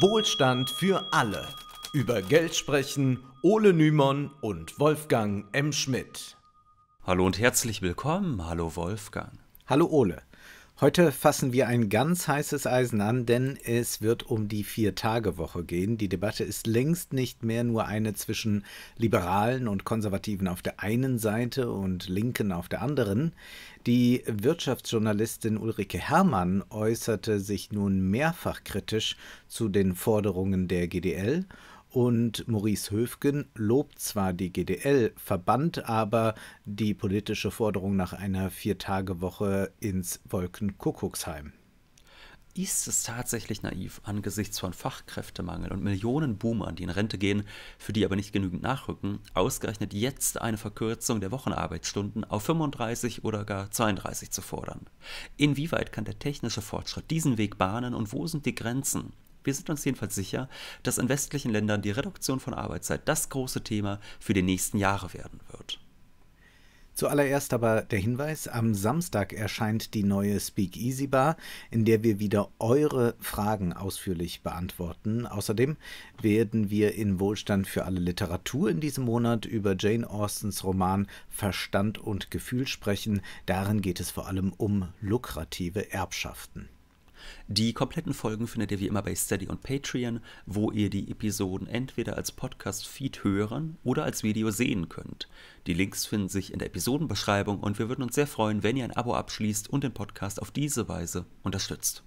Wohlstand für alle. Über Geld sprechen Ole Nymon und Wolfgang M. Schmidt. Hallo und herzlich willkommen. Hallo Wolfgang. Hallo Ole. Heute fassen wir ein ganz heißes Eisen an, denn es wird um die Vier-Tage-Woche gehen. Die Debatte ist längst nicht mehr nur eine zwischen Liberalen und Konservativen auf der einen Seite und Linken auf der anderen. Die Wirtschaftsjournalistin Ulrike Herrmann äußerte sich nun mehrfach kritisch zu den Forderungen der GDL und Maurice Höfgen lobt zwar die GDL, verbannt aber die politische Forderung nach einer Viertagewoche ins Wolkenkuckucksheim. Ist es tatsächlich naiv, angesichts von Fachkräftemangel und Millionen Boomern, die in Rente gehen, für die aber nicht genügend nachrücken, ausgerechnet jetzt eine Verkürzung der Wochenarbeitsstunden auf 35 oder gar 32 zu fordern? Inwieweit kann der technische Fortschritt diesen Weg bahnen und wo sind die Grenzen? Wir sind uns jedenfalls sicher, dass in westlichen Ländern die Reduktion von Arbeitszeit das große Thema für die nächsten Jahre werden wird. Zuallererst aber der Hinweis, am Samstag erscheint die neue Speak Easy Bar, in der wir wieder eure Fragen ausführlich beantworten. Außerdem werden wir in Wohlstand für alle Literatur in diesem Monat über Jane Austens Roman Verstand und Gefühl sprechen. Darin geht es vor allem um lukrative Erbschaften. Die kompletten Folgen findet ihr wie immer bei Steady und Patreon, wo ihr die Episoden entweder als Podcast-Feed hören oder als Video sehen könnt. Die Links finden sich in der Episodenbeschreibung und wir würden uns sehr freuen, wenn ihr ein Abo abschließt und den Podcast auf diese Weise unterstützt.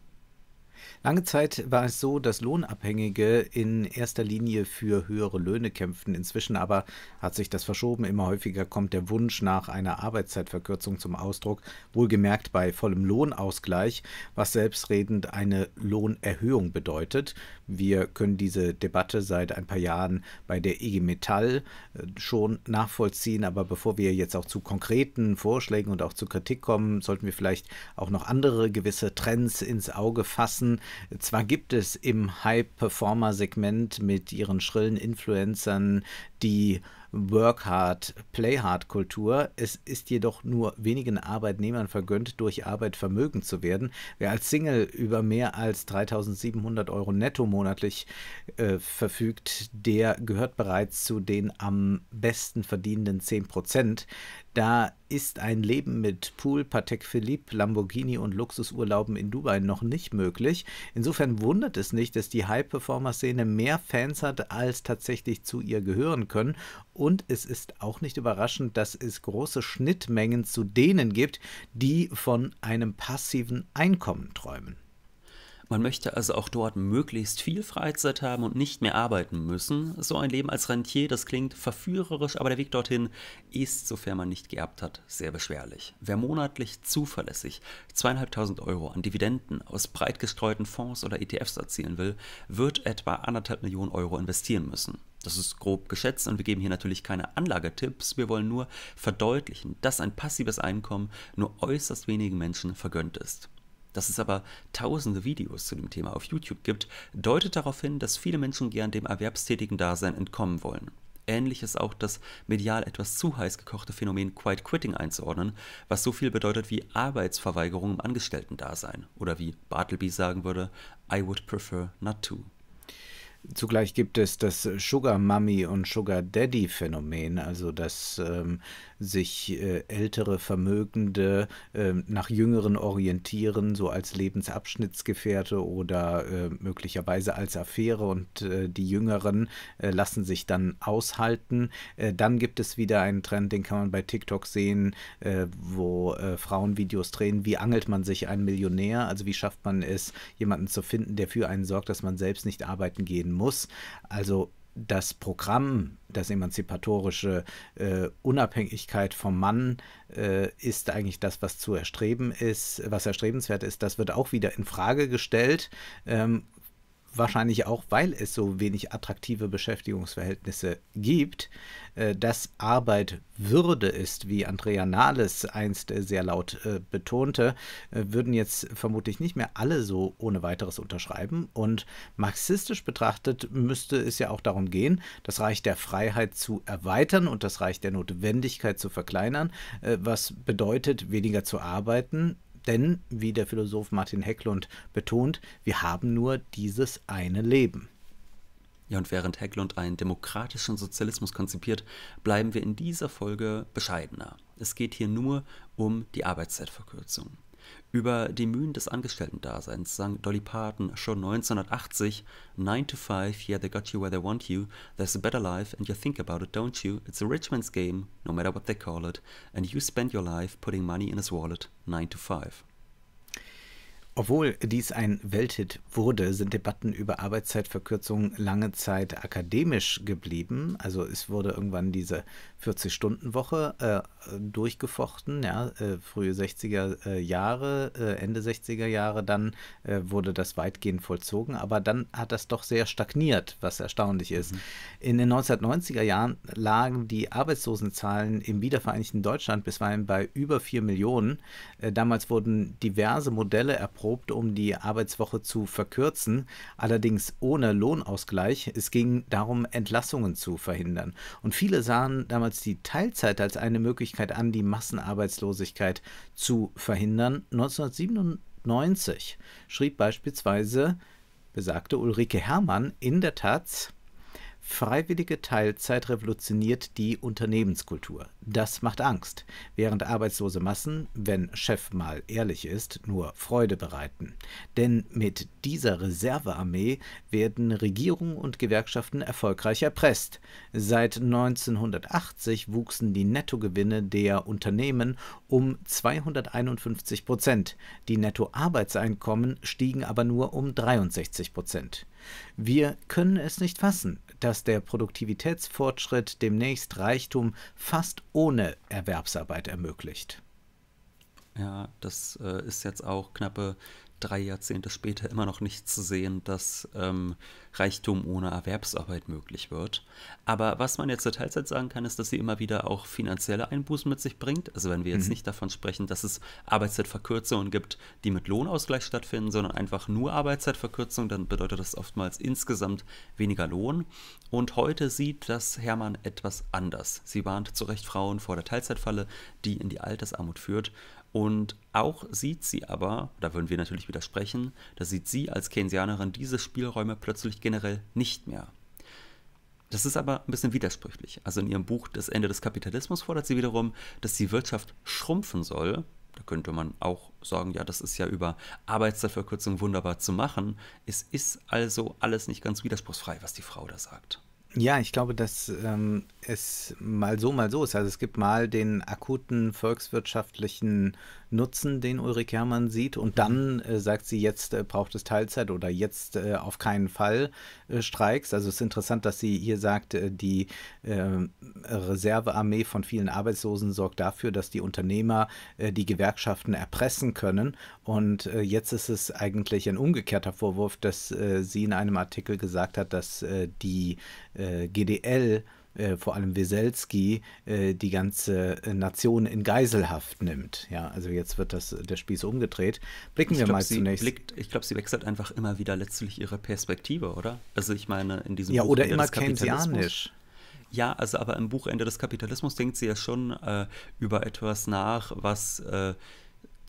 Lange Zeit war es so, dass Lohnabhängige in erster Linie für höhere Löhne kämpften. Inzwischen aber hat sich das verschoben. Immer häufiger kommt der Wunsch nach einer Arbeitszeitverkürzung zum Ausdruck, wohlgemerkt bei vollem Lohnausgleich, was selbstredend eine Lohnerhöhung bedeutet. Wir können diese Debatte seit ein paar Jahren bei der IG e Metall äh, schon nachvollziehen, aber bevor wir jetzt auch zu konkreten Vorschlägen und auch zu Kritik kommen, sollten wir vielleicht auch noch andere gewisse Trends ins Auge fassen, zwar gibt es im High-Performer-Segment mit ihren schrillen Influencern die Work Hard, Play Hard Kultur. Es ist jedoch nur wenigen Arbeitnehmern vergönnt, durch Arbeit vermögend zu werden. Wer als Single über mehr als 3700 Euro netto monatlich äh, verfügt, der gehört bereits zu den am besten verdienenden 10 Prozent. Da ist ein Leben mit Pool, Patek Philippe, Lamborghini und Luxusurlauben in Dubai noch nicht möglich. Insofern wundert es nicht, dass die High-Performer-Szene mehr Fans hat, als tatsächlich zu ihr gehören können. Und es ist auch nicht überraschend, dass es große Schnittmengen zu denen gibt, die von einem passiven Einkommen träumen. Man möchte also auch dort möglichst viel Freizeit haben und nicht mehr arbeiten müssen. So ein Leben als Rentier, das klingt verführerisch, aber der Weg dorthin ist, sofern man nicht geerbt hat, sehr beschwerlich. Wer monatlich zuverlässig zweieinhalbtausend Euro an Dividenden aus breit gestreuten Fonds oder ETFs erzielen will, wird etwa anderthalb Millionen Euro investieren müssen. Das ist grob geschätzt und wir geben hier natürlich keine Anlagetipps. Wir wollen nur verdeutlichen, dass ein passives Einkommen nur äußerst wenigen Menschen vergönnt ist. Dass es aber tausende Videos zu dem Thema auf YouTube gibt, deutet darauf hin, dass viele Menschen gern dem erwerbstätigen Dasein entkommen wollen. Ähnlich ist auch das medial etwas zu heiß gekochte Phänomen Quiet Quitting einzuordnen, was so viel bedeutet wie Arbeitsverweigerung im Angestellten-Dasein oder wie Bartleby sagen würde, I would prefer not to. Zugleich gibt es das Sugar Mummy und Sugar Daddy Phänomen, also das. ähm, sich äh, ältere Vermögende ähm, nach jüngeren orientieren, so als Lebensabschnittsgefährte oder äh, möglicherweise als Affäre und äh, die Jüngeren lassen sich dann aushalten. dann gibt es wieder einen Trend, den kann man bei TikTok sehen, wo Frauen Videos drehen, wie angelt man sich einen Millionär, also wie schafft man es, jemanden zu finden, der für einen sorgt, dass man selbst nicht arbeiten gehen muss. Also das Programm, das emanzipatorische äh, Unabhängigkeit vom Mann äh, ist eigentlich das, was zu erstreben ist, was erstrebenswert ist. Das wird auch wieder in Frage gestellt. Ähm, wahrscheinlich auch, weil es so wenig attraktive Beschäftigungsverhältnisse gibt, äh, dass Arbeit Würde ist, wie Andrea Nahles einst äh, sehr laut äh, betonte, würden jetzt vermutlich nicht mehr alle so ohne weiteres unterschreiben. Und marxistisch betrachtet müsste es ja auch darum gehen, das Reich der Freiheit zu erweitern und das Reich der Notwendigkeit zu verkleinern, was bedeutet, weniger zu arbeiten, denn, wie der Philosoph Martin Hecklund betont, wir haben nur dieses eine Leben. Ja, und während Hecklund einen demokratischen Sozialismus konzipiert, bleiben wir in dieser Folge bescheidener. Es geht hier nur um die Arbeitszeitverkürzung über die Mühen des Angestellten-Daseins sang Dolly Parton schon 1980 9 to 5, yeah they got you where they want you, there's a better life and you think about it, don't you? It's a rich man's game, no matter what they call it, and you spend your life putting money in his wallet, 9 to 5. Obwohl dies ein Welthit wurde, sind Debatten über Arbeitszeitverkürzungen lange Zeit akademisch geblieben. Also es wurde irgendwann diese 40-Stunden-Woche äh, durchgefochten, ja, äh, frühe 60er äh, Jahre, äh, Ende 60er Jahre, dann äh, wurde das weitgehend vollzogen, aber dann hat das doch sehr stagniert, was erstaunlich ist. Mhm. In den 1990er Jahren lagen die Arbeitslosenzahlen im wiedervereinigten Deutschland bisweilen bei über 4 Millionen. Äh, damals wurden diverse Modelle erprobt, um die Arbeitswoche zu verkürzen, allerdings ohne Lohnausgleich. Es ging darum, Entlassungen zu verhindern. Und viele sahen damals damals die Teilzeit als eine Möglichkeit an, die Massenarbeitslosigkeit zu verhindern. 1997 schrieb beispielsweise besagte Ulrike Hermann in der Taz, Freiwillige Teilzeit revolutioniert die Unternehmenskultur. Das macht Angst, während arbeitslose Massen, wenn Chef mal ehrlich ist, nur Freude bereiten. Denn mit dieser Reservearmee werden Regierung und Gewerkschaften erfolgreich erpresst. Seit 1980 wuchsen die Nettogewinne der Unternehmen um 251 Prozent. Die Nettoarbeitseinkommen stiegen aber nur um 63 Prozent. Wir können es nicht fassen, dass der Produktivitätsfortschritt demnächst Reichtum fast ohne Erwerbsarbeit ermöglicht. Ja, das äh, ist jetzt auch knappe drei Jahrzehnte später immer noch nicht zu sehen, dass ähm, Reichtum ohne Erwerbsarbeit möglich wird. Aber was man jetzt zur Teilzeit sagen kann, ist, dass sie immer wieder auch finanzielle Einbußen mit sich bringt. Also wenn wir jetzt mhm. nicht davon sprechen, dass es Arbeitszeitverkürzungen gibt, die mit Lohnausgleich stattfinden, sondern einfach nur Arbeitszeitverkürzung, dann bedeutet das oftmals insgesamt weniger Lohn. Und heute sieht das Hermann etwas anders. Sie warnt zu Recht Frauen vor der Teilzeitfalle, die in die Altersarmut führt. Und auch sieht sie aber, da würden wir natürlich widersprechen, da sieht sie als Keynesianerin diese Spielräume plötzlich generell nicht mehr. Das ist aber ein bisschen widersprüchlich. Also in ihrem Buch Das Ende des Kapitalismus fordert sie wiederum, dass die Wirtschaft schrumpfen soll. Da könnte man auch sagen, ja, das ist ja über Arbeitszeitverkürzung wunderbar zu machen. Es ist also alles nicht ganz widerspruchsfrei, was die Frau da sagt. Ja, ich glaube, dass ähm, es mal so, mal so ist. Also es gibt mal den akuten volkswirtschaftlichen Nutzen, den Ulrike Herrmann sieht, und mhm. dann äh, sagt sie, jetzt äh, braucht es Teilzeit oder jetzt äh, auf keinen Fall äh, Streiks. Also es ist interessant, dass sie hier sagt, äh, die äh, Reservearmee von vielen Arbeitslosen sorgt dafür, dass die Unternehmer die Gewerkschaften erpressen können. Und jetzt ist es eigentlich ein umgekehrter Vorwurf, dass sie in einem Artikel gesagt hat, dass die äh, äh, GDL, äh, vor allem Weselski, äh, die ganze äh, Nation in Geiselhaft nimmt. Ja, also jetzt wird das, äh, der Spieß umgedreht. Blicken ich wir glaub, mal zunächst. Blickt, ich glaube, sie wechselt einfach immer wieder letztlich ihre Perspektive, oder? Also ich meine, in diesem Ja, Buch oder immer keynesianisch. Ja, also aber im Buch Ende des Kapitalismus denkt sie ja schon äh, über etwas nach, was äh,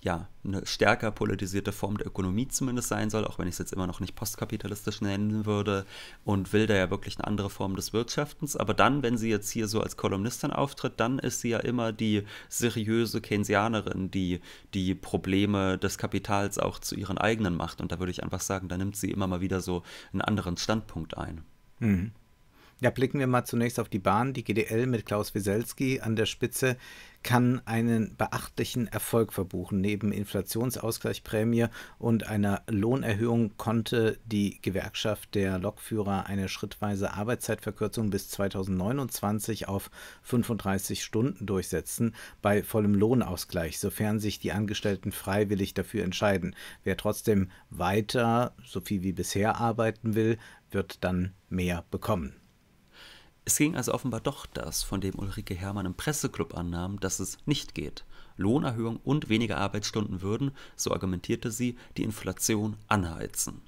ja, eine stärker politisierte Form der Ökonomie zumindest sein soll, auch wenn ich es jetzt immer noch nicht postkapitalistisch nennen würde, und will da ja wirklich eine andere Form des Wirtschaftens. Aber dann, wenn sie jetzt hier so als Kolumnistin auftritt, dann ist sie ja immer die seriöse Keynesianerin, die die Probleme des Kapitals auch zu ihren eigenen macht. Und da würde ich einfach sagen, da nimmt sie immer mal wieder so einen anderen Standpunkt ein. Mhm. Ja, blicken wir mal zunächst auf die Bahn. Die GDL mit Klaus Wieselski an der Spitze kann einen beachtlichen Erfolg verbuchen. Neben Inflationsausgleichsprämie und einer Lohnerhöhung konnte die Gewerkschaft der Lokführer eine schrittweise Arbeitszeitverkürzung bis 2029 auf 35 Stunden durchsetzen, bei vollem Lohnausgleich, sofern sich die Angestellten freiwillig dafür entscheiden. Wer trotzdem weiter, so viel wie bisher, arbeiten will, wird dann mehr bekommen. Es ging also offenbar doch das, von dem Ulrike Hermann im Presseclub annahm, dass es nicht geht. Lohnerhöhung und weniger Arbeitsstunden würden, so argumentierte sie, die Inflation anheizen.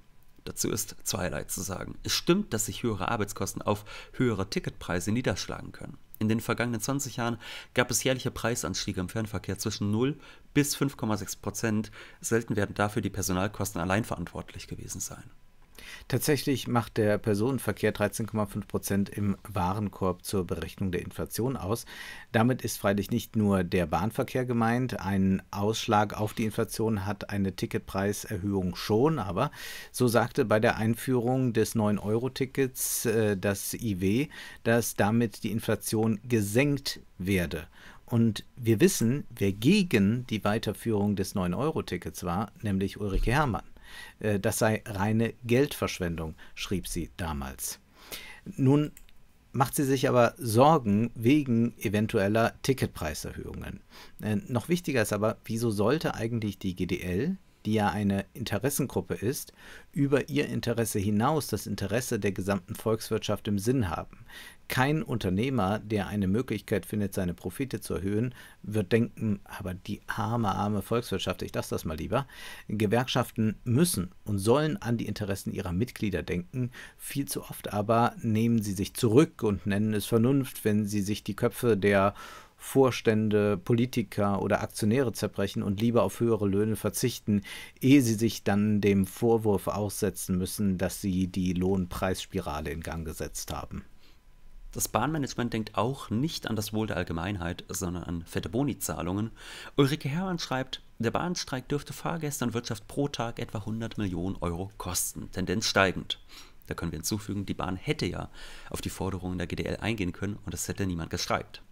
Dazu ist zweierlei zu sagen. Es stimmt, dass sich höhere Arbeitskosten auf höhere Ticketpreise niederschlagen können. In den vergangenen 20 Jahren gab es jährliche Preisanstiege im Fernverkehr zwischen 0 bis 5,6 Prozent. Selten werden dafür die Personalkosten allein verantwortlich gewesen sein. Tatsächlich macht der Personenverkehr 13,5 Prozent im Warenkorb zur Berechnung der Inflation aus. Damit ist freilich nicht nur der Bahnverkehr gemeint. Ein Ausschlag auf die Inflation hat eine Ticketpreiserhöhung schon, aber so sagte bei der Einführung des 9-Euro-Tickets äh, das IW, dass damit die Inflation gesenkt werde. Und wir wissen, wer gegen die Weiterführung des 9-Euro-Tickets war, nämlich Ulrike Herrmann. Äh, das sei reine Geldverschwendung, schrieb sie damals. Nun macht sie sich aber Sorgen wegen eventueller Ticketpreiserhöhungen. Äh, noch wichtiger ist aber, wieso sollte eigentlich die GDL die ja eine Interessengruppe ist, über ihr Interesse hinaus das Interesse der gesamten Volkswirtschaft im Sinn haben. Kein Unternehmer, der eine Möglichkeit findet, seine Profite zu erhöhen, wird denken, aber die arme, arme Volkswirtschaft, ich lasse das mal lieber. Gewerkschaften müssen und sollen an die Interessen ihrer Mitglieder denken. Viel zu oft aber nehmen sie sich zurück und nennen es Vernunft, wenn sie sich die Köpfe der Vorstände, Politiker oder Aktionäre zerbrechen und lieber auf höhere Löhne verzichten, ehe sie sich dann dem Vorwurf aussetzen müssen, dass sie die Lohnpreisspirale in Gang gesetzt haben. Das Bahnmanagement denkt auch nicht an das Wohl der Allgemeinheit, sondern an fette Bonizahlungen. Ulrike Herrmann schreibt, der Bahnstreik dürfte Fahrgäste und Wirtschaft pro Tag etwa 100 Millionen Euro kosten, Tendenz steigend. Da können wir hinzufügen, die Bahn hätte ja auf die Forderungen der GDL eingehen können und es hätte niemand geschreibt.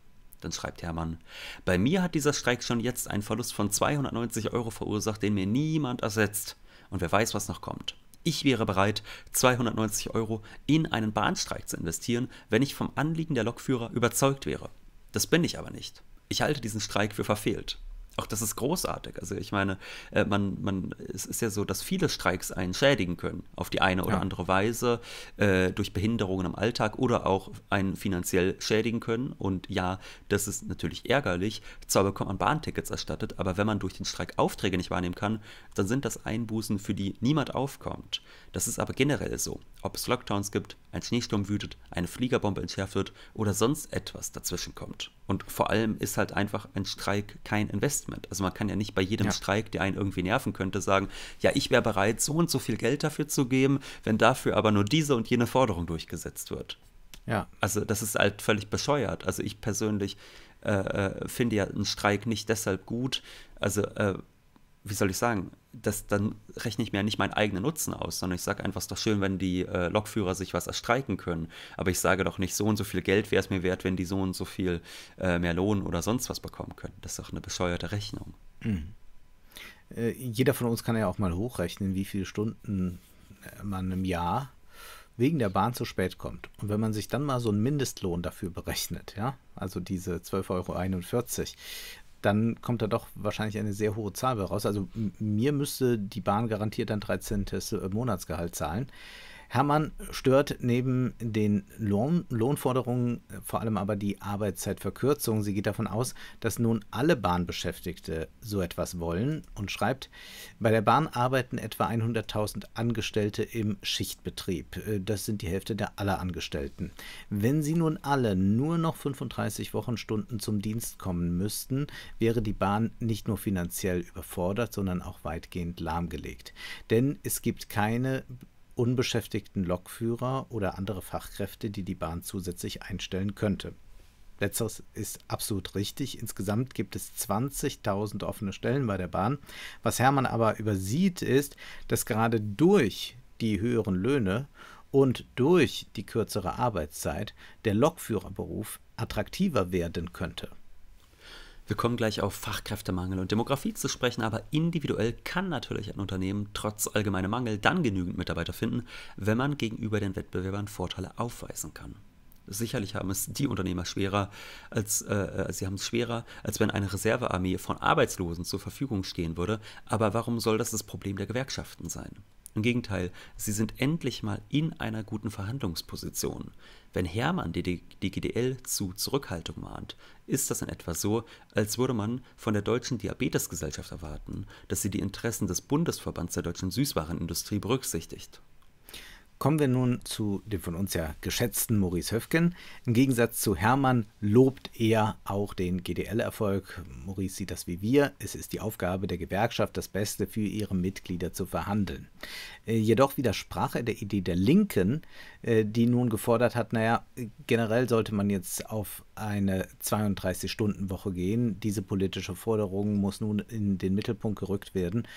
Dann schreibt Hermann, bei mir hat dieser Streik schon jetzt einen Verlust von 290 Euro verursacht, den mir niemand ersetzt. Und wer weiß, was noch kommt. Ich wäre bereit, 290 Euro in einen Bahnstreik zu investieren, wenn ich vom Anliegen der Lokführer überzeugt wäre. Das bin ich aber nicht. Ich halte diesen Streik für verfehlt. Auch das ist großartig. Also ich meine, äh, man, man, es ist ja so, dass viele Streiks einen schädigen können, auf die eine oder ja. andere Weise, äh, durch Behinderungen im Alltag oder auch einen finanziell schädigen können. Und ja, das ist natürlich ärgerlich. Zwar bekommt man Bahntickets erstattet, aber wenn man durch den Streik Aufträge nicht wahrnehmen kann, dann sind das Einbußen, für die niemand aufkommt. Das ist aber generell so. Ob es Lockdowns gibt, ein Schneesturm wütet, eine Fliegerbombe entschärft wird oder sonst etwas dazwischen kommt. Und vor allem ist halt einfach ein Streik kein Investment. Also man kann ja nicht bei jedem ja. Streik, der einen irgendwie nerven könnte, sagen, ja, ich wäre bereit, so und so viel Geld dafür zu geben, wenn dafür aber nur diese und jene Forderung durchgesetzt wird. Ja. Also das ist halt völlig bescheuert. Also ich persönlich äh, äh finde ja einen Streik nicht deshalb gut. Also äh, wie soll ich sagen, das, dann rechne ich mir ja nicht meinen eigenen Nutzen aus, sondern ich sage einfach, es ist doch schön, wenn die äh, Lokführer sich was erstreiken können. Aber ich sage doch nicht, so und so viel Geld wäre es mir wert, wenn die so und so viel äh, mehr Lohn oder sonst was bekommen können. Das ist doch eine bescheuerte Rechnung. Mhm. Äh, jeder von uns kann ja auch mal hochrechnen, wie viele Stunden äh, man im Jahr wegen der Bahn zu spät kommt. Und wenn man sich dann mal so einen Mindestlohn dafür berechnet, ja, also diese 12,41 Euro, dann kommt da doch wahrscheinlich eine sehr hohe Zahl raus. Also mir müsste die Bahn garantiert dann 13. Äh, Monatsgehalt zahlen. Hermann stört neben den Lohn Lohnforderungen äh, vor allem aber die Arbeitszeitverkürzung. Sie geht davon aus, dass nun alle Bahnbeschäftigte so etwas wollen und schreibt, bei der Bahn arbeiten etwa 100.000 Angestellte im Schichtbetrieb. Äh, das sind die Hälfte der aller Angestellten. Wenn sie nun alle nur noch 35 Wochenstunden zum Dienst kommen müssten, wäre die Bahn nicht nur finanziell überfordert, sondern auch weitgehend lahmgelegt. Denn es gibt keine unbeschäftigten Lokführer oder andere Fachkräfte, die die Bahn zusätzlich einstellen könnte. Letzteres ist absolut richtig. Insgesamt gibt es 20.000 offene Stellen bei der Bahn. Was Hermann aber übersieht, ist, dass gerade durch die höheren Löhne und durch die kürzere Arbeitszeit der Lokführerberuf attraktiver werden könnte. Wir kommen gleich auf Fachkräftemangel und Demografie zu sprechen, aber individuell kann natürlich ein Unternehmen trotz allgemeinem Mangel dann genügend Mitarbeiter finden, wenn man gegenüber den Wettbewerbern Vorteile aufweisen kann. Sicherlich haben es die Unternehmer schwerer, als äh, sie haben es schwerer, als wenn eine Reservearmee von Arbeitslosen zur Verfügung stehen würde. Aber warum soll das das Problem der Gewerkschaften sein? Im Gegenteil, sie sind endlich mal in einer guten Verhandlungsposition. Wenn Hermann die, die GDL zu Zurückhaltung mahnt, ist das in etwa so, als würde man von der Deutschen Diabetesgesellschaft erwarten, dass sie die Interessen des Bundesverbands der deutschen Süßwarenindustrie berücksichtigt. Kommen wir nun zu dem von uns ja geschätzten Maurice Höfgen. Im Gegensatz zu Hermann lobt er auch den GDL-Erfolg. Maurice sieht das wie wir. Es ist die Aufgabe der Gewerkschaft, das Beste für ihre Mitglieder zu verhandeln. Äh, jedoch widersprach er der Idee der Linken, äh, die nun gefordert hat, naja, generell sollte man jetzt auf eine 32-Stunden-Woche gehen. Diese politische Forderung muss nun in den Mittelpunkt gerückt werden.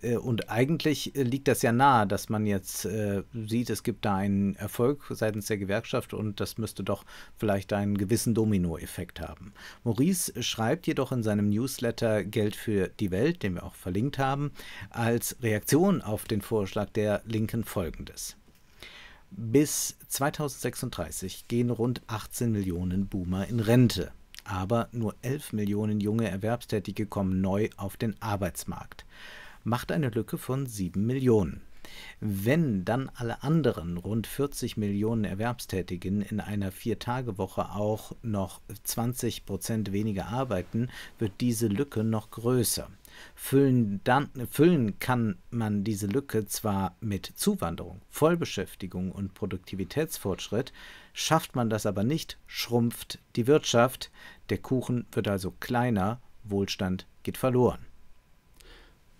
Äh, und eigentlich äh, liegt das ja nahe, dass man jetzt äh, sieht, es gibt da einen Erfolg seitens der Gewerkschaft und das müsste doch vielleicht einen gewissen Dominoeffekt haben. Maurice schreibt jedoch in seinem Newsletter Geld für die Welt, den wir auch verlinkt haben, als Reaktion auf den Vorschlag der Linken folgendes. Bis 2036 gehen rund 18 Millionen Boomer in Rente, aber nur 11 Millionen junge Erwerbstätige kommen neu auf den Arbeitsmarkt. Macht eine Lücke von 7 Millionen. Wenn dann alle anderen rund 40 Millionen Erwerbstätigen in einer Viertagewoche auch noch 20 Prozent weniger arbeiten, wird diese Lücke noch größer. Füllen, dann, füllen kann man diese Lücke zwar mit Zuwanderung, Vollbeschäftigung und Produktivitätsfortschritt, schafft man das aber nicht, schrumpft die Wirtschaft, der Kuchen wird also kleiner, Wohlstand geht verloren.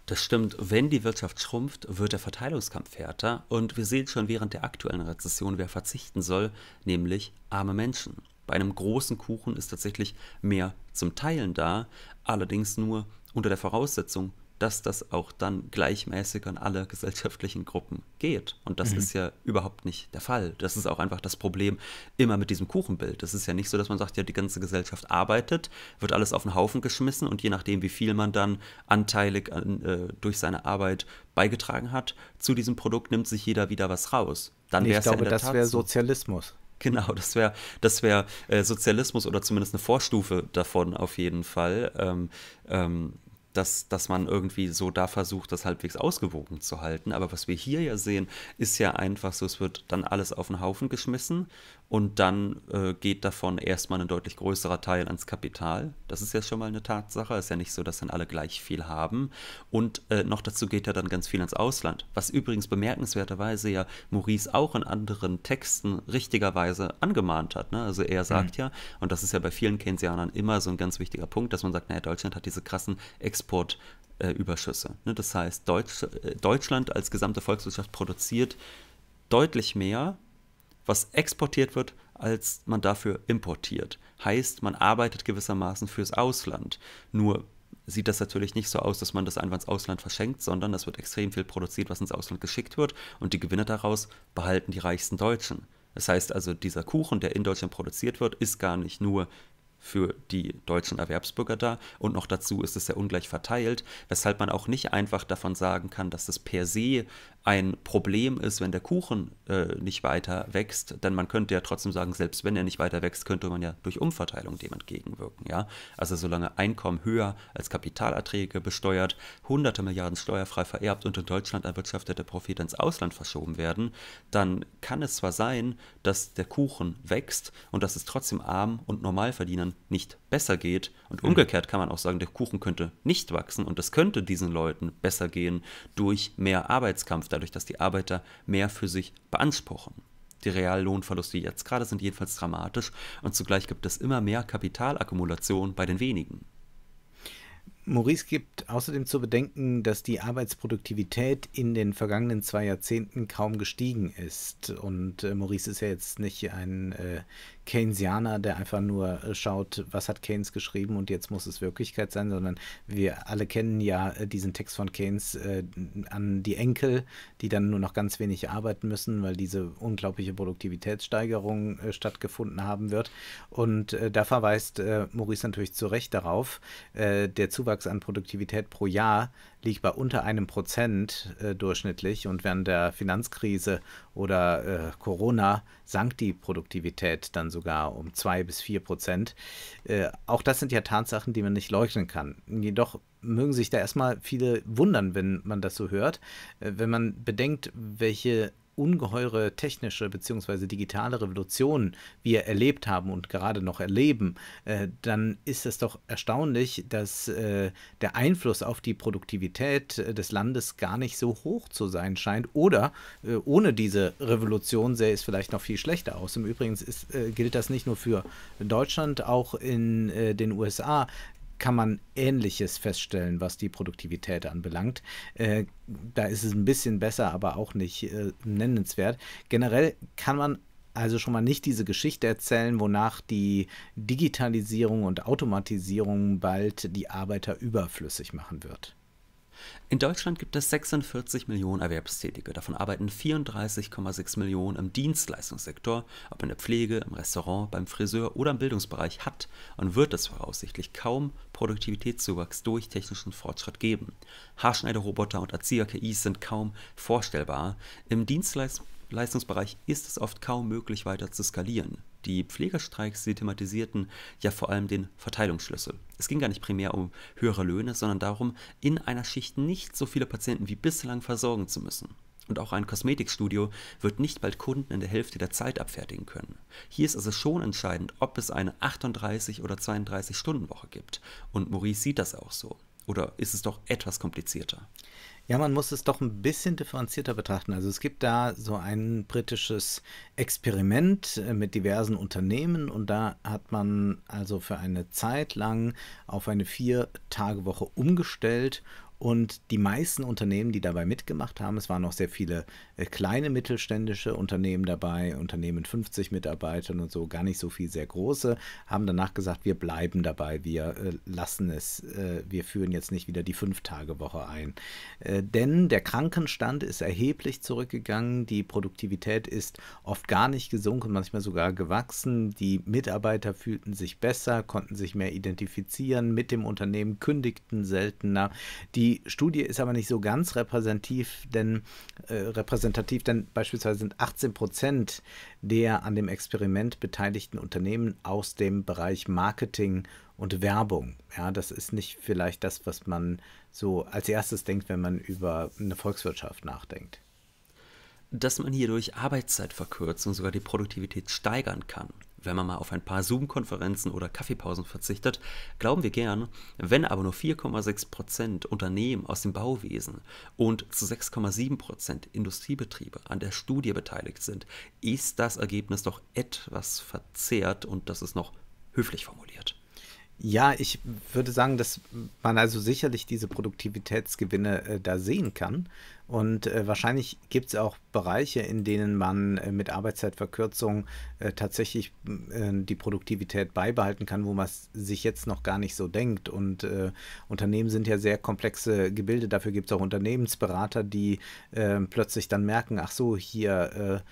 Das stimmt. Wenn die Wirtschaft schrumpft, wird der Verteilungskampf härter und wir sehen schon während der aktuellen Rezession, wer verzichten soll, nämlich arme Menschen. Bei einem großen Kuchen ist tatsächlich mehr zum Teilen da, allerdings nur unter der Voraussetzung, dass das auch dann gleichmäßig an alle gesellschaftlichen Gruppen geht. Und das mhm. ist ja überhaupt nicht der Fall. Das ist auch einfach das Problem immer mit diesem Kuchenbild. Das ist ja nicht so, dass man sagt, ja, die ganze Gesellschaft arbeitet, wird alles auf den Haufen geschmissen und je nachdem, wie viel man dann anteilig an, äh, durch seine Arbeit beigetragen hat zu diesem Produkt, nimmt sich jeder wieder was raus. Dann nee, ich glaube, ja das wäre Sozialismus. Genau, das wäre das wär, äh, Sozialismus oder zumindest eine Vorstufe davon auf jeden Fall. Ähm, ähm, dass, dass man irgendwie so da versucht, das halbwegs ausgewogen zu halten. Aber was wir hier ja sehen, ist ja einfach so, es wird dann alles auf den Haufen geschmissen und dann äh, geht davon erstmal ein deutlich größerer Teil ans Kapital. Das ist ja schon mal eine Tatsache. Ist ja nicht so, dass dann alle gleich viel haben. Und äh, noch dazu geht ja dann ganz viel ans Ausland. Was übrigens bemerkenswerterweise ja Maurice auch in anderen Texten richtigerweise angemahnt hat. Ne? Also er sagt mhm. ja, und das ist ja bei vielen Keynesianern immer so ein ganz wichtiger Punkt, dass man sagt, naja, Deutschland hat diese krassen Export- äh, Überschüsse. Ne? Das heißt, Deutsch, äh, Deutschland als gesamte Volkswirtschaft produziert deutlich mehr was exportiert wird, als man dafür importiert. Heißt, man arbeitet gewissermaßen fürs Ausland. Nur sieht das natürlich nicht so aus, dass man das einfach ins Ausland verschenkt, sondern es wird extrem viel produziert, was ins Ausland geschickt wird und die Gewinne daraus behalten die reichsten Deutschen. Das heißt also, dieser Kuchen, der in Deutschland produziert wird, ist gar nicht nur für die deutschen Erwerbsbürger da und noch dazu ist es sehr ungleich verteilt, weshalb man auch nicht einfach davon sagen kann, dass das per se ein Problem ist, wenn der Kuchen äh, nicht weiter wächst, denn man könnte ja trotzdem sagen, selbst wenn er nicht weiter wächst, könnte man ja durch Umverteilung dem entgegenwirken, ja? Also solange Einkommen höher als Kapitalerträge besteuert, hunderte Milliarden steuerfrei vererbt und in Deutschland erwirtschaftete Profite ins Ausland verschoben werden, dann kann es zwar sein, dass der Kuchen wächst und dass es trotzdem arm und normal verdienen Einzelnen nicht besser geht. Und mhm. umgekehrt kann man auch sagen, der Kuchen könnte nicht wachsen und es könnte diesen Leuten besser gehen durch mehr Arbeitskampf, dadurch, dass die Arbeiter mehr für sich beanspruchen. Die Reallohnverluste jetzt gerade sind jedenfalls dramatisch und zugleich gibt es immer mehr Kapitalakkumulation bei den wenigen. Maurice gibt außerdem zu bedenken, dass die Arbeitsproduktivität in den vergangenen zwei Jahrzehnten kaum gestiegen ist. Und äh, Maurice ist ja jetzt nicht ein äh, Keynesianer, der einfach nur äh, schaut, was hat Keynes geschrieben und jetzt muss es Wirklichkeit sein, sondern wir alle kennen ja äh, diesen Text von Keynes äh, an die Enkel, die dann nur noch ganz wenig arbeiten müssen, weil diese unglaubliche Produktivitätssteigerung äh, stattgefunden haben wird. Und äh, da verweist äh, Maurice natürlich zu Recht darauf, der Zuwachs an Produktivität pro Jahr liegt bei unter einem Prozent äh, durchschnittlich und während der Finanzkrise oder äh, Corona sank die Produktivität dann sogar um zwei bis vier Prozent. Äh, auch das sind ja Tatsachen, die man nicht leugnen kann. Jedoch mögen sich da erstmal viele wundern, wenn man das so hört, äh, wenn man bedenkt, welche ungeheure technische bzw. digitale Revolutionen wir erlebt haben und gerade noch erleben, äh, dann ist es doch erstaunlich, dass äh, der Einfluss auf die Produktivität äh, des Landes gar nicht so hoch zu sein scheint. Oder ohne diese Revolution sähe es vielleicht noch viel schlechter aus. Im Übrigen ist, gilt das nicht nur für Deutschland, auch in den USA kann man Ähnliches feststellen, was die Produktivität anbelangt. Äh, da ist es ein bisschen besser, aber auch nicht äh, nennenswert. Generell kann man also schon mal nicht diese Geschichte erzählen, wonach die Digitalisierung und Automatisierung bald die Arbeiter überflüssig machen wird. In Deutschland gibt es 46 Millionen Erwerbstätige, davon arbeiten 34,6 Millionen im Dienstleistungssektor, ob in der Pflege, im Restaurant, beim Friseur oder im Bildungsbereich hat und wird es voraussichtlich kaum Produktivitätszuwachs durch technischen Fortschritt geben. Haarschneiderroboter und Erzieher-KIs sind kaum vorstellbar. Im Dienstleistungsbereich ist es oft kaum möglich weiter zu skalieren die Pflegestreiks, sie thematisierten ja vor allem den Verteilungsschlüssel. Es ging gar nicht primär um höhere Löhne, sondern darum, in einer Schicht nicht so viele Patienten wie bislang versorgen zu müssen. Und auch ein Kosmetikstudio wird nicht bald Kunden in der Hälfte der Zeit abfertigen können. Hier ist also schon entscheidend, ob es eine 38 oder 32 Stunden Woche gibt. Und Maurice sieht das auch so. Oder ist es doch etwas komplizierter? Ja, man muss es doch ein bisschen differenzierter betrachten. Also es gibt da so ein britisches Experiment äh, mit diversen Unternehmen und da hat man also für eine Zeit lang auf eine Vier-Tage-Woche umgestellt und die meisten Unternehmen, die dabei mitgemacht haben, es waren auch sehr viele äh, kleine mittelständische Unternehmen dabei, Unternehmen 50 Mitarbeitern und so, gar nicht so viel sehr große, haben danach gesagt, wir bleiben dabei, wir äh, lassen es, äh, wir führen jetzt nicht wieder die Fünf-Tage-Woche ein. denn der Krankenstand ist erheblich zurückgegangen, die Produktivität ist oft gar nicht gesunken, manchmal sogar gewachsen, die Mitarbeiter fühlten sich besser, konnten sich mehr identifizieren mit dem Unternehmen, kündigten seltener. Die die Studie ist aber nicht so ganz repräsentativ, denn, äh, repräsentativ, denn beispielsweise sind 18 Prozent der an dem Experiment beteiligten Unternehmen aus dem Bereich Marketing und Werbung. Ja, das ist nicht vielleicht das, was man so als erstes denkt, wenn man über eine Volkswirtschaft nachdenkt. Dass man hier durch Arbeitszeitverkürzung sogar die Produktivität steigern kann wenn man mal auf ein paar Zoom-Konferenzen oder Kaffeepausen verzichtet, glauben wir gern, wenn aber nur 4,6% Unternehmen aus dem Bauwesen und zu 6,7% Industriebetriebe an der Studie beteiligt sind, ist das Ergebnis doch etwas verzerrt und das ist noch höflich formuliert. Ja, ich würde sagen, dass man also sicherlich diese Produktivitätsgewinne äh, da sehen kann. Und äh, wahrscheinlich gibt es auch Bereiche, in denen man äh, mit Arbeitszeitverkürzung äh, tatsächlich äh, die Produktivität beibehalten kann, wo man sich jetzt noch gar nicht so denkt. Und äh, Unternehmen sind ja sehr komplexe Gebilde. Dafür gibt es auch Unternehmensberater, die äh, plötzlich dann merken, ach so, hier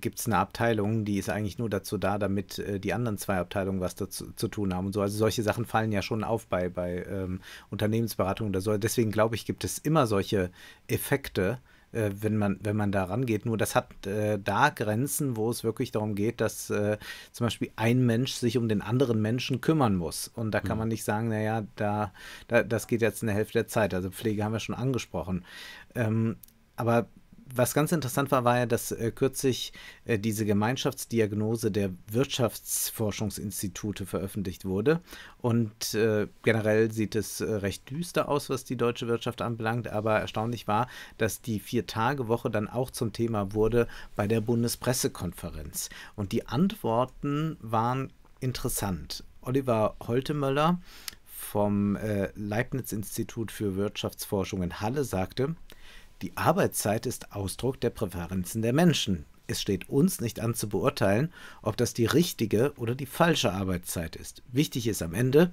gibt es eine Abteilung, die ist eigentlich nur dazu da, damit die anderen zwei Abteilungen was dazu zu tun haben und so. Also solche Sachen fallen ja schon auf bei, bei ähm, Unternehmensberatung oder so. Deswegen glaube ich, gibt es immer solche Effekte Effekte, äh, wenn man, wenn man da rangeht. Nur das hat äh, da Grenzen, wo es wirklich darum geht, dass äh, zum Beispiel ein Mensch sich um den anderen Menschen kümmern muss. Und da kann mhm. man nicht sagen, naja, da, da, das geht jetzt in der Hälfte der Zeit. Also Pflege haben wir schon angesprochen. Ähm, aber was ganz interessant war, war ja, dass äh, kürzlich äh, diese Gemeinschaftsdiagnose der Wirtschaftsforschungsinstitute veröffentlicht wurde. Und äh, generell sieht es äh, recht düster aus, was die deutsche Wirtschaft anbelangt. Aber erstaunlich war, dass die Vier-Tage-Woche dann auch zum Thema wurde bei der Bundespressekonferenz. Und die Antworten waren interessant. Oliver Holtemöller vom äh, Leibniz-Institut für Wirtschaftsforschung in Halle sagte, die Arbeitszeit ist Ausdruck der Präferenzen der Menschen. Es steht uns nicht an zu beurteilen, ob das die richtige oder die falsche Arbeitszeit ist. Wichtig ist am Ende,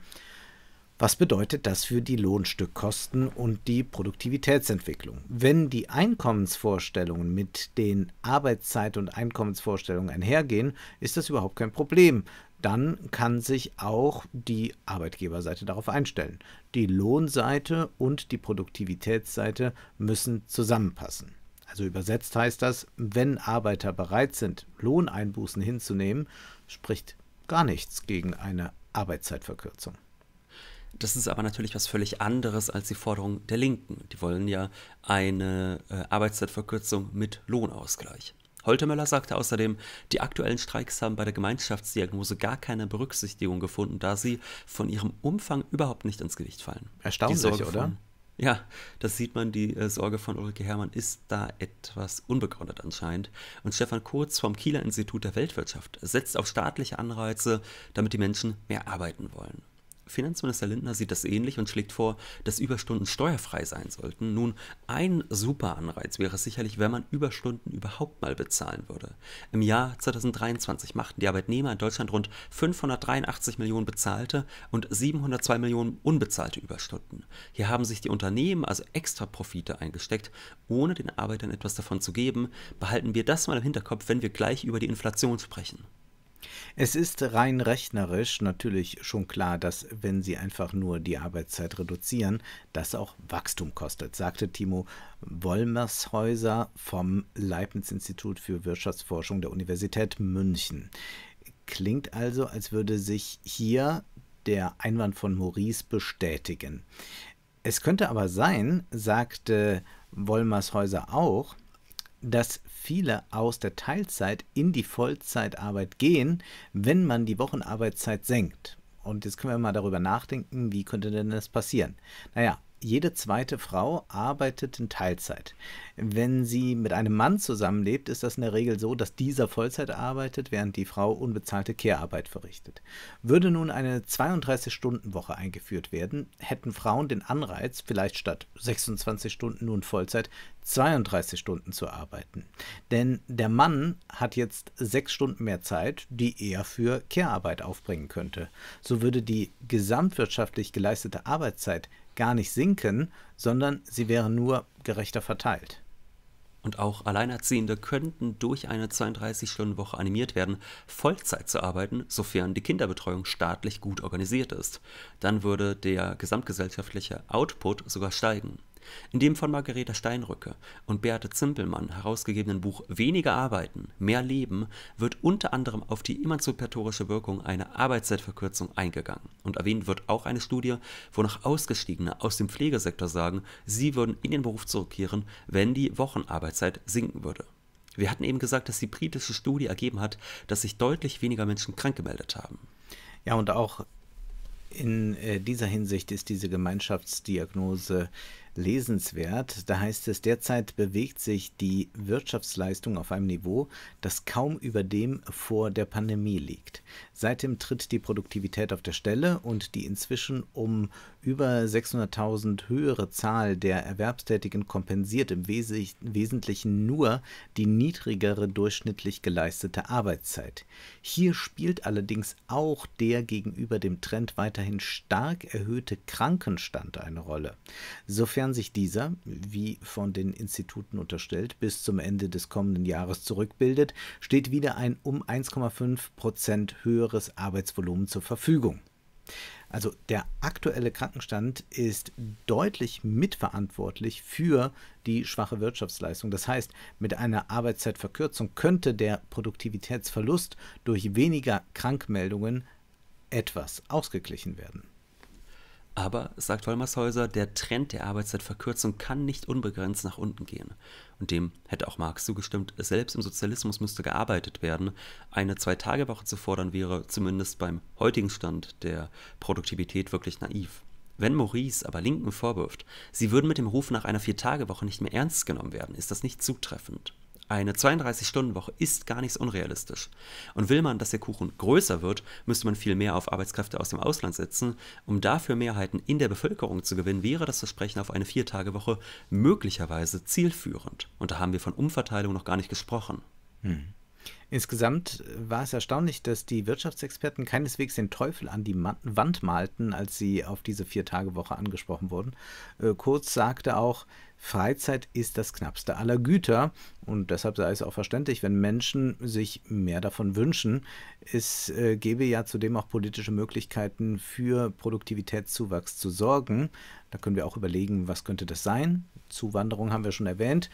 was bedeutet das für die Lohnstückkosten und die Produktivitätsentwicklung? Wenn die Einkommensvorstellungen mit den Arbeitszeit- und Einkommensvorstellungen einhergehen, ist das überhaupt kein Problem, dann kann sich auch die Arbeitgeberseite darauf einstellen. Die Lohnseite und die Produktivitätsseite müssen zusammenpassen. Also übersetzt heißt das, wenn Arbeiter bereit sind, Lohneinbußen hinzunehmen, spricht gar nichts gegen eine Arbeitszeitverkürzung. Das ist aber natürlich was völlig anderes als die Forderung der Linken. Die wollen ja eine äh, Arbeitszeitverkürzung mit Lohnausgleich. Holtemöller sagte außerdem, die aktuellen Streiks haben bei der Gemeinschaftsdiagnose gar keine Berücksichtigung gefunden, da sie von ihrem Umfang überhaupt nicht ins Gewicht fallen. Erstaunlich, von, oder? ja, das sieht man, die äh, Sorge von Ulrike Hermann ist da etwas unbegründet anscheinend. Und Stefan Kurz vom Kieler Institut der Weltwirtschaft setzt auf staatliche Anreize, damit die Menschen mehr arbeiten wollen. Finanzminister Lindner sieht das ähnlich und schlägt vor, dass Überstunden steuerfrei sein sollten. Nun, ein super Anreiz wäre es sicherlich, wenn man Überstunden überhaupt mal bezahlen würde. Im Jahr 2023 machten die Arbeitnehmer in Deutschland rund 583 Millionen bezahlte und 702 Millionen unbezahlte Überstunden. Hier haben sich die Unternehmen also extra Profite eingesteckt, ohne den Arbeitern etwas davon zu geben. Behalten wir das mal im Hinterkopf, wenn wir gleich über die Inflation sprechen. Es ist rein rechnerisch natürlich schon klar, dass wenn Sie einfach nur die Arbeitszeit reduzieren, das auch Wachstum kostet, sagte Timo Wollmershäuser vom Leibniz-Institut für Wirtschaftsforschung der Universität München. Klingt also, als würde sich hier der Einwand von Maurice bestätigen. Es könnte aber sein, sagte Wollmershäuser auch, dass viele aus der Teilzeit in die Vollzeitarbeit gehen, wenn man die Wochenarbeitszeit senkt. Und jetzt können wir mal darüber nachdenken, wie könnte denn das passieren? Naja, jede zweite Frau arbeitet in Teilzeit. Wenn sie mit einem Mann zusammenlebt, ist das in der Regel so, dass dieser Vollzeit arbeitet, während die Frau unbezahlte Kehrarbeit verrichtet. Würde nun eine 32-Stunden-Woche eingeführt werden, hätten Frauen den Anreiz, vielleicht statt 26 Stunden nun Vollzeit 32 Stunden zu arbeiten. Denn der Mann hat jetzt sechs Stunden mehr Zeit, die er für Kehrarbeit aufbringen könnte. So würde die gesamtwirtschaftlich geleistete Arbeitszeit gar nicht sinken, sondern sie wären nur gerechter verteilt. Und auch Alleinerziehende könnten durch eine 32-Stunden-Woche animiert werden, Vollzeit zu arbeiten, sofern die Kinderbetreuung staatlich gut organisiert ist. Dann würde der gesamtgesellschaftliche Output sogar steigen. In dem von Margareta Steinrücke und Beate Zimpelmann herausgegebenen Buch Weniger Arbeiten, mehr Leben wird unter anderem auf die emanzipatorische Wirkung einer Arbeitszeitverkürzung eingegangen. Und erwähnt wird auch eine Studie, wonach Ausgestiegene aus dem Pflegesektor sagen, sie würden in den Beruf zurückkehren, wenn die Wochenarbeitszeit sinken würde. Wir hatten eben gesagt, dass die britische Studie ergeben hat, dass sich deutlich weniger Menschen krank gemeldet haben. Ja, und auch in äh, dieser Hinsicht ist diese Gemeinschaftsdiagnose lesenswert. Da heißt es, derzeit bewegt sich die Wirtschaftsleistung auf einem Niveau, das kaum über dem vor der Pandemie liegt. Seitdem tritt die Produktivität auf der Stelle und die inzwischen um über 600.000 höhere Zahl der Erwerbstätigen kompensiert im Wes Wesentlichen nur die niedrigere durchschnittlich geleistete Arbeitszeit. Hier spielt allerdings auch der gegenüber dem Trend weiterhin stark erhöhte Krankenstand eine Rolle. Sofern Insofern sich dieser, wie von den Instituten unterstellt, bis zum Ende des kommenden Jahres zurückbildet, steht wieder ein um 1,5 Prozent höheres Arbeitsvolumen zur Verfügung. Also der aktuelle Krankenstand ist deutlich mitverantwortlich für die schwache Wirtschaftsleistung. Das heißt, mit einer Arbeitszeitverkürzung könnte der Produktivitätsverlust durch weniger Krankmeldungen etwas ausgeglichen werden. Aber, sagt Holmershäuser, der Trend der Arbeitszeitverkürzung kann nicht unbegrenzt nach unten gehen. Und dem hätte auch Marx zugestimmt, selbst im Sozialismus müsste gearbeitet werden. Eine Zwei-Tage-Woche zu fordern wäre zumindest beim heutigen Stand der Produktivität wirklich naiv. Wenn Maurice aber Linken vorwirft, sie würden mit dem Ruf nach einer Vier-Tage-Woche nicht mehr ernst genommen werden, ist das nicht zutreffend. Eine 32-Stunden-Woche ist gar nichts unrealistisch. Und will man, dass der Kuchen größer wird, müsste man viel mehr auf Arbeitskräfte aus dem Ausland setzen. Um dafür Mehrheiten in der Bevölkerung zu gewinnen, wäre das Versprechen auf eine Viertagewoche möglicherweise zielführend. Und da haben wir von Umverteilung noch gar nicht gesprochen. Hm. Insgesamt war es erstaunlich, dass die Wirtschaftsexperten keineswegs den Teufel an die Wand malten, als sie auf diese Vier-Tage-Woche angesprochen wurden. Äh, Kurz sagte auch, Freizeit ist das knappste aller Güter und deshalb sei es auch verständlich, wenn Menschen sich mehr davon wünschen. Es äh, gäbe ja zudem auch politische Möglichkeiten für Produktivitätszuwachs zu sorgen. Da können wir auch überlegen, was könnte das sein? Zuwanderung haben wir schon erwähnt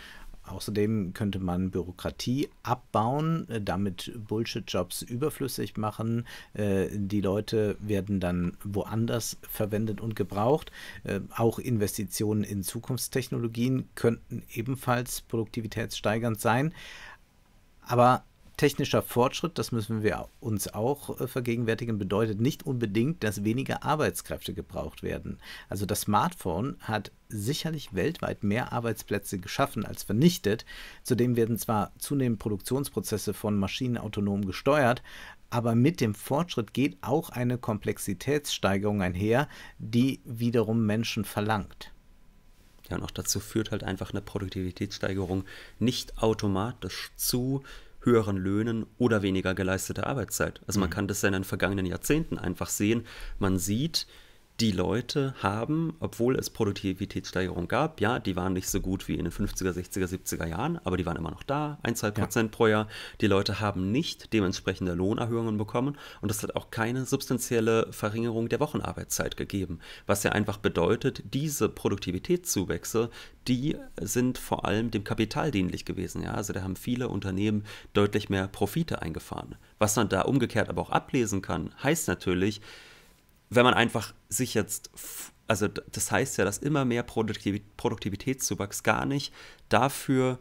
Außerdem könnte man Bürokratie abbauen, äh, damit Bullshit-Jobs überflüssig machen. Äh, die Leute werden dann woanders verwendet und gebraucht. Äh, auch Investitionen in Zukunftstechnologien könnten ebenfalls produktivitätssteigernd sein. Aber technischer Fortschritt, das müssen wir uns auch äh, vergegenwärtigen, bedeutet nicht unbedingt, dass weniger Arbeitskräfte gebraucht werden. Also das Smartphone hat sicherlich weltweit mehr Arbeitsplätze geschaffen als vernichtet. Zudem werden zwar zunehmend Produktionsprozesse von Maschinen autonom gesteuert, aber mit dem Fortschritt geht auch eine Komplexitätssteigerung einher, die wiederum Menschen verlangt. Ja, und auch dazu führt halt einfach eine Produktivitätssteigerung nicht automatisch zu, höheren Löhnen oder weniger geleistete Arbeitszeit. Also man mhm. kann das ja in den vergangenen Jahrzehnten einfach sehen. Man sieht, die Leute haben, obwohl es Produktivitätssteigerung gab, ja, die waren nicht so gut wie in den 50er, 60er, 70er Jahren, aber die waren immer noch da, ein, zwei Prozent ja. pro Jahr. Die Leute haben nicht dementsprechende Lohnerhöhungen bekommen und es hat auch keine substanzielle Verringerung der Wochenarbeitszeit gegeben, was ja einfach bedeutet, diese Produktivitätszuwächse, die sind vor allem dem Kapital dienlich gewesen, ja, also da haben viele Unternehmen deutlich mehr Profite eingefahren. Was man da umgekehrt aber auch ablesen kann, heißt natürlich, wenn man einfach sich jetzt, also das heißt ja, dass immer mehr Produktivitätszuwachs gar nicht dafür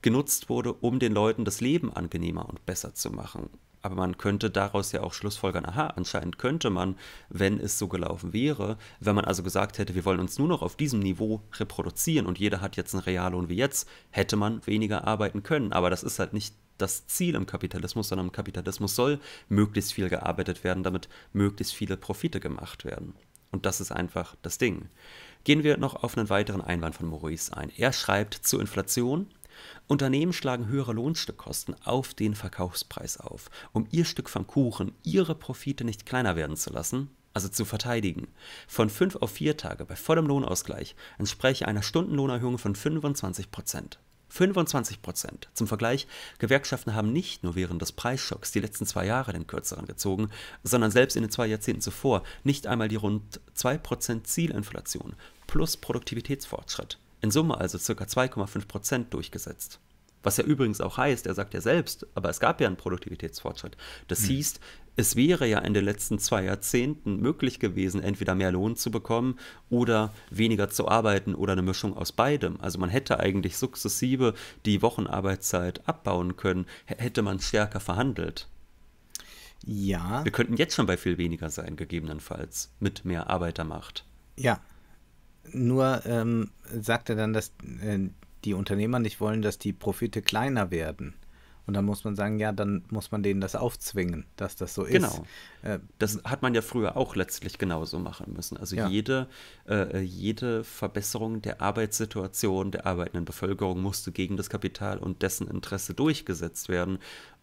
genutzt wurde, um den Leuten das Leben angenehmer und besser zu machen. Aber man könnte daraus ja auch schlussfolgern, aha, anscheinend könnte man, wenn es so gelaufen wäre, wenn man also gesagt hätte, wir wollen uns nur noch auf diesem Niveau reproduzieren und jeder hat jetzt einen Reallohn wie jetzt, hätte man weniger arbeiten können. Aber das ist halt nicht das Ziel im Kapitalismus, sondern im Kapitalismus soll möglichst viel gearbeitet werden, damit möglichst viele Profite gemacht werden. Und das ist einfach das Ding. Gehen wir noch auf einen weiteren Einwand von Maurice ein. Er schreibt zur Inflation, Unternehmen schlagen höhere Lohnstückkosten auf den Verkaufspreis auf, um ihr Stück vom Kuchen, ihre Profite nicht kleiner werden zu lassen, also zu verteidigen. Von fünf auf vier Tage bei vollem Lohnausgleich entspräche einer Stundenlohnerhöhung von 25 Prozent. 25 Prozent. Zum Vergleich, Gewerkschaften haben nicht nur während des Preisschocks die letzten zwei Jahre den Kürzeren gezogen, sondern selbst in den zwei Jahrzehnten zuvor nicht einmal die rund 2 Prozent Zielinflation plus Produktivitätsfortschritt, in Summe also ca. 2,5 Prozent durchgesetzt. Was ja übrigens auch heißt, er sagt ja selbst, aber es gab ja einen Produktivitätsfortschritt. Das mhm. hieß, es wäre ja in den letzten zwei Jahrzehnten möglich gewesen, entweder mehr Lohn zu bekommen oder weniger zu arbeiten oder eine Mischung aus beidem. Also man hätte eigentlich sukzessive die Wochenarbeitszeit abbauen können, hätte man stärker verhandelt. Ja. Wir könnten jetzt schon bei viel weniger sein, gegebenenfalls, mit mehr Arbeitermacht. Ja. Nur ähm, sagt er dann, dass äh, die Unternehmer nicht wollen, dass die Profite kleiner werden. Und dann muss man sagen, ja, dann muss man denen das aufzwingen, dass das so ist. Genau. Äh, das hat man ja früher auch letztlich genauso machen müssen. Also ja. jede, äh, jede Verbesserung der Arbeitssituation der arbeitenden Bevölkerung musste gegen das Kapital und dessen Interesse durchgesetzt werden.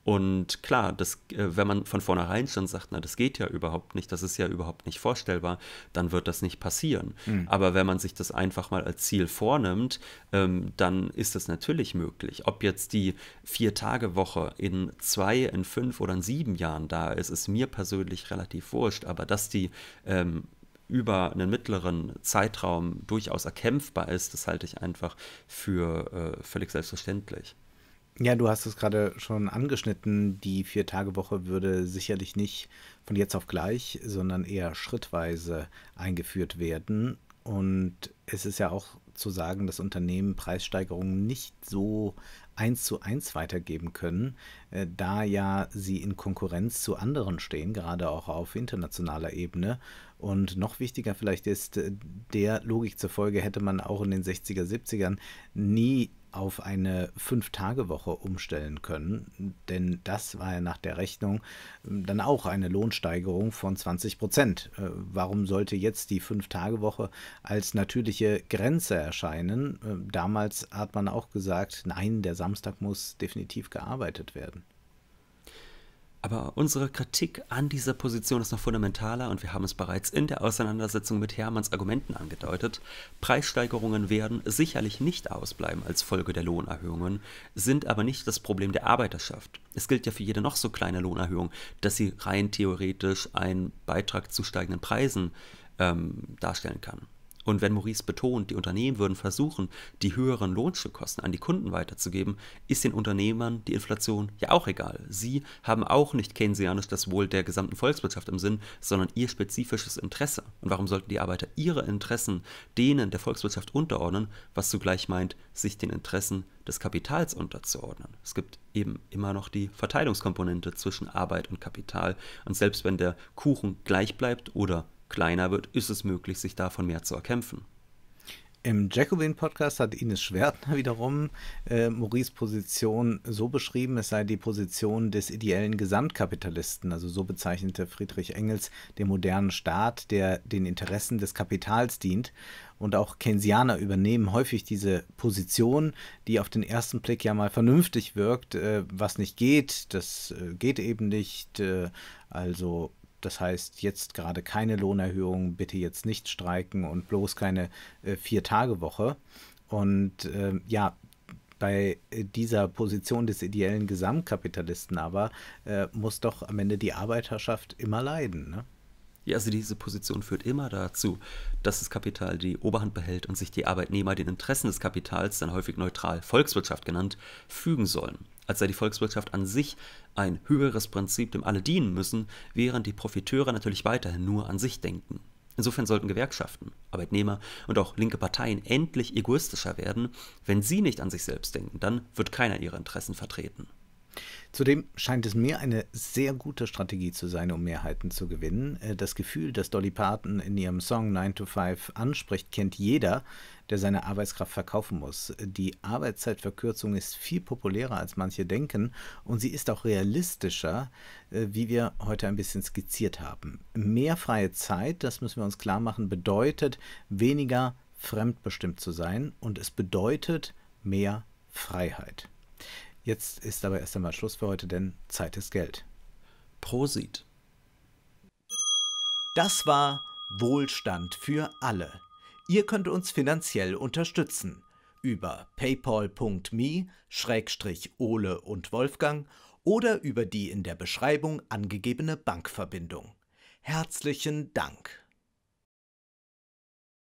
Und klar, das, äh, wenn man von vornherein schon sagt, na, das geht ja überhaupt nicht, das ist ja überhaupt nicht vorstellbar, dann wird das nicht passieren. Mhm. Aber wenn man sich das einfach mal als Ziel vornimmt, ähm, dann ist das natürlich möglich. Ob jetzt die Vier-Tage-Woche in zwei, in fünf oder in sieben Jahren da ist, ist mir persönlich relativ wurscht. Aber dass die ähm, über einen mittleren Zeitraum durchaus erkämpfbar ist, das halte ich einfach für äh, völlig selbstverständlich. Ja, du hast es gerade schon angeschnitten. Die Vier-Tage-Woche würde sicherlich nicht von jetzt auf gleich, sondern eher schrittweise eingeführt werden. Und es ist ja auch zu sagen, dass Unternehmen Preissteigerungen nicht so eins zu eins weitergeben können, äh, da ja sie in Konkurrenz zu anderen stehen, gerade auch auf internationaler Ebene. Und noch wichtiger vielleicht ist, äh, der Logik zufolge hätte man auch in den 60er, 70ern nie auf eine Fünf-Tage-Woche umstellen können, denn das war ja nach der Rechnung ähm, dann auch eine Lohnsteigerung von 20 Prozent. Äh, warum sollte jetzt die Fünf-Tage-Woche als natürliche Grenze erscheinen? Ähm, damals hat man auch gesagt, nein, der Samstag muss definitiv gearbeitet werden. Aber unsere Kritik an dieser Position ist noch fundamentaler und wir haben es bereits in der Auseinandersetzung mit Hermanns Argumenten angedeutet. Preissteigerungen werden sicherlich nicht ausbleiben als Folge der Lohnerhöhungen, sind aber nicht das Problem der Arbeiterschaft. Es gilt ja für jede noch so kleine Lohnerhöhung, dass sie rein theoretisch einen Beitrag zu steigenden Preisen ähm, darstellen kann. Und wenn Maurice betont, die Unternehmen würden versuchen, die höheren Lohnstückkosten an die Kunden weiterzugeben, ist den Unternehmern die Inflation ja auch egal. Sie haben auch nicht keynesianisch das Wohl der gesamten Volkswirtschaft im Sinn, sondern ihr spezifisches Interesse. Und warum sollten die Arbeiter ihre Interessen denen der Volkswirtschaft unterordnen, was zugleich meint, sich den Interessen des Kapitals unterzuordnen? Es gibt eben immer noch die Verteilungskomponente zwischen Arbeit und Kapital. Und selbst wenn der Kuchen gleich bleibt oder kleiner wird, ist es möglich, sich davon mehr zu erkämpfen. Im Jacobin-Podcast hat Ines Schwertner wiederum äh, Maurice' Position so beschrieben, es sei die Position des ideellen Gesamtkapitalisten, also so bezeichnete Friedrich Engels den modernen Staat, der den Interessen des Kapitals dient. Und auch Keynesianer übernehmen häufig diese Position, die auf den ersten Blick ja mal vernünftig wirkt, äh, was nicht geht, das äh, geht eben nicht, äh, also das heißt, jetzt gerade keine Lohnerhöhung, bitte jetzt nicht streiken und bloß keine äh, Vier-Tage-Woche. Und äh, ja, bei äh, dieser Position des ideellen Gesamtkapitalisten aber äh, muss doch am Ende die Arbeiterschaft immer leiden. Ne? Ja, also diese Position führt immer dazu, dass das Kapital die Oberhand behält und sich die Arbeitnehmer den Interessen des Kapitals, dann häufig neutral Volkswirtschaft genannt, fügen sollen als sei die Volkswirtschaft an sich ein höheres Prinzip, dem alle dienen müssen, während die Profiteure natürlich weiterhin nur an sich denken. Insofern sollten Gewerkschaften, Arbeitnehmer und auch linke Parteien endlich egoistischer werden. Wenn sie nicht an sich selbst denken, dann wird keiner ihre Interessen vertreten. Zudem scheint es mir eine sehr gute Strategie zu sein, um Mehrheiten zu gewinnen. Äh, das Gefühl, das Dolly Parton in ihrem Song 9 to 5 anspricht, kennt jeder, der seine Arbeitskraft verkaufen muss. Die Arbeitszeitverkürzung ist viel populärer, als manche denken, und sie ist auch realistischer, äh, wie wir heute ein bisschen skizziert haben. Mehr freie Zeit, das müssen wir uns klar machen, bedeutet weniger fremdbestimmt zu sein und es bedeutet mehr Freiheit. Jetzt ist aber erst einmal Schluss für heute, denn Zeit ist Geld. Prosit. Das war Wohlstand für alle. Ihr könnt uns finanziell unterstützen über paypal.me-ole und Wolfgang oder über die in der Beschreibung angegebene Bankverbindung. Herzlichen Dank!